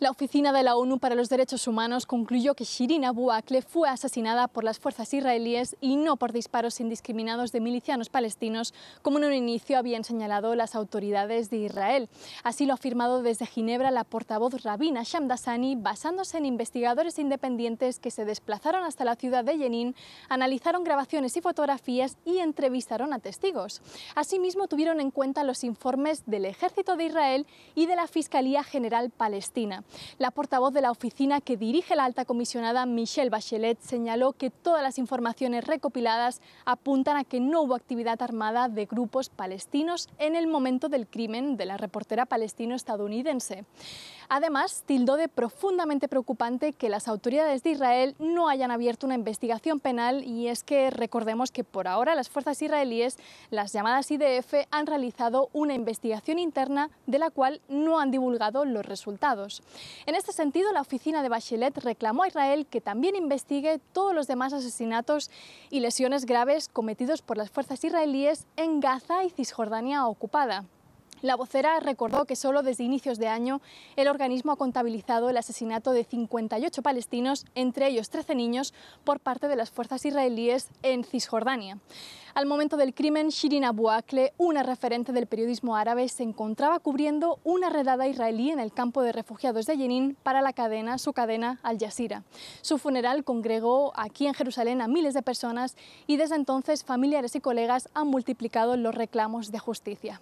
La Oficina de la ONU para los Derechos Humanos concluyó que Shirin Abu Akleh fue asesinada por las fuerzas israelíes y no por disparos indiscriminados de milicianos palestinos, como en un inicio habían señalado las autoridades de Israel. Así lo ha afirmado desde Ginebra la portavoz rabina Shamdasani, basándose en investigadores independientes que se desplazaron hasta la ciudad de Jenin, analizaron grabaciones y fotografías y entrevistaron a testigos. Asimismo, tuvieron en cuenta los informes del Ejército de Israel y de la Fiscalía General Palestina. La portavoz de la oficina que dirige la alta comisionada, Michelle Bachelet, señaló que todas las informaciones recopiladas apuntan a que no hubo actividad armada de grupos palestinos en el momento del crimen de la reportera palestino-estadounidense. Además, tildó de profundamente preocupante que las autoridades de Israel no hayan abierto una investigación penal y es que recordemos que por ahora las fuerzas israelíes, las llamadas IDF, han realizado una investigación interna de la cual no han divulgado los resultados. En este sentido, la oficina de Bachelet reclamó a Israel que también investigue todos los demás asesinatos y lesiones graves cometidos por las fuerzas israelíes en Gaza y Cisjordania ocupada. La vocera recordó que solo desde inicios de año el organismo ha contabilizado el asesinato de 58 palestinos, entre ellos 13 niños, por parte de las fuerzas israelíes en Cisjordania. Al momento del crimen, Shirin Abu Akle, una referente del periodismo árabe, se encontraba cubriendo una redada israelí en el campo de refugiados de Jenin para la cadena, su cadena Al Jazeera. Su funeral congregó aquí en Jerusalén a miles de personas y desde entonces familiares y colegas han multiplicado los reclamos de justicia.